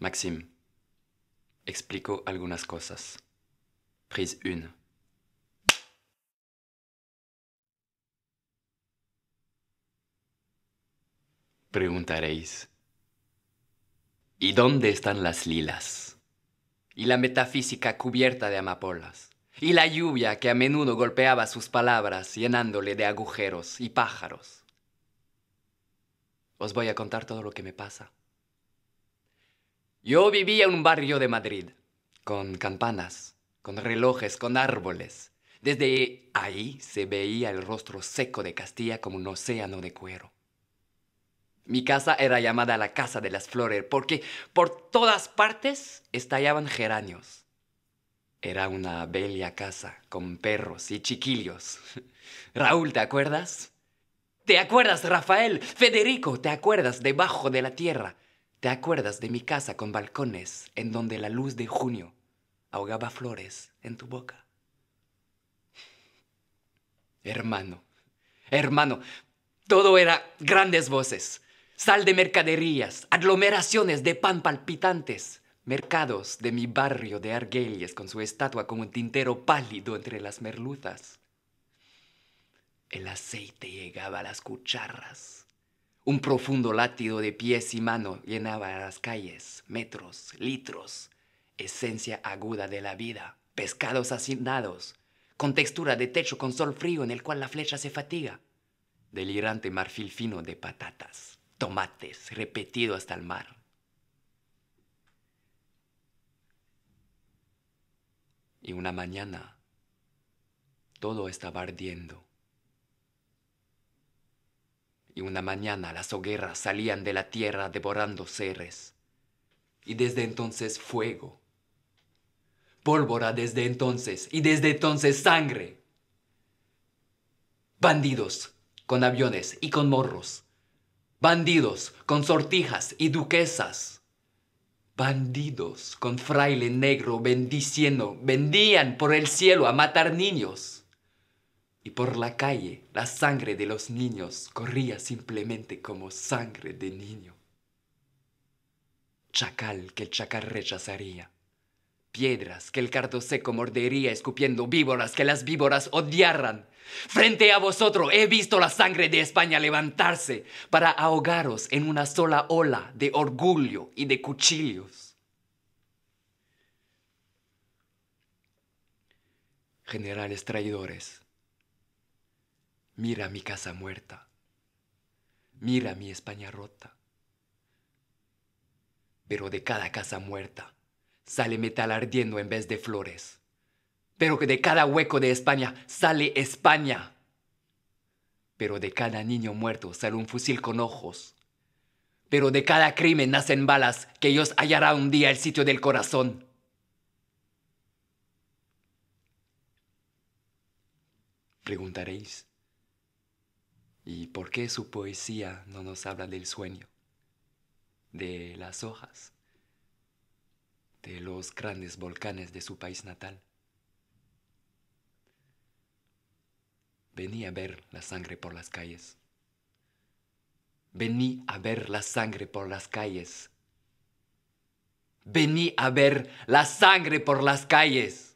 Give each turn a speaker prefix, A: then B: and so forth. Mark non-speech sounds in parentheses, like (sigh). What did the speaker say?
A: Maxime, explico algunas cosas. Prise 1. preguntaréis. ¿Y dónde están las lilas? Y la metafísica cubierta de amapolas. Y la lluvia que a menudo golpeaba sus palabras llenándole de agujeros y pájaros. Os voy a contar todo lo que me pasa. Yo vivía en un barrio de Madrid, con campanas, con relojes, con árboles. Desde ahí se veía el rostro seco de Castilla como un océano de cuero. Mi casa era llamada la Casa de las Flores porque por todas partes estallaban geranios. Era una bella casa con perros y chiquillos. (laughs) Raúl, ¿te acuerdas? ¿Te acuerdas, Rafael? Federico, ¿te acuerdas? Debajo de la tierra. ¿Te acuerdas de mi casa con balcones en donde la luz de junio ahogaba flores en tu boca? Hermano, hermano, todo era grandes voces, sal de mercaderías, aglomeraciones de pan palpitantes, mercados de mi barrio de arguelles con su estatua como un tintero pálido entre las merluzas. El aceite llegaba a las cucharras. Un profundo látido de pies y mano llenaba las calles, metros, litros, esencia aguda de la vida, pescados asignados, con textura de techo con sol frío en el cual la flecha se fatiga, delirante marfil fino de patatas tomates, repetido hasta el mar. Y una mañana todo estaba ardiendo. Y una mañana las hogueras salían de la tierra devorando seres. Y desde entonces fuego. Pólvora desde entonces y desde entonces sangre. Bandidos con aviones y con morros bandidos con sortijas y duquesas. Bandidos con fraile negro bendiciendo, vendían por el cielo a matar niños. Y por la calle la sangre de los niños corría simplemente como sangre de niño. Chacal que el chacal rechazaría piedras que el cardo seco mordería escupiendo víboras que las víboras odiaran. Frente a vosotros he visto la sangre de España levantarse para ahogaros en una sola ola de orgullo y de cuchillos. Generales traidores, mira mi casa muerta, mira mi España rota, pero de cada casa muerta sale metal ardiendo en vez de flores. Pero que de cada hueco de España sale España. Pero de cada niño muerto sale un fusil con ojos. Pero de cada crimen nacen balas que Dios hallará un día el sitio del corazón. Preguntaréis, ¿y por qué su poesía no nos habla del sueño, de las hojas? de los grandes volcanes de su país natal. Vení a ver la sangre por las calles. Vení a ver la sangre por las calles. Vení a ver la sangre por las calles.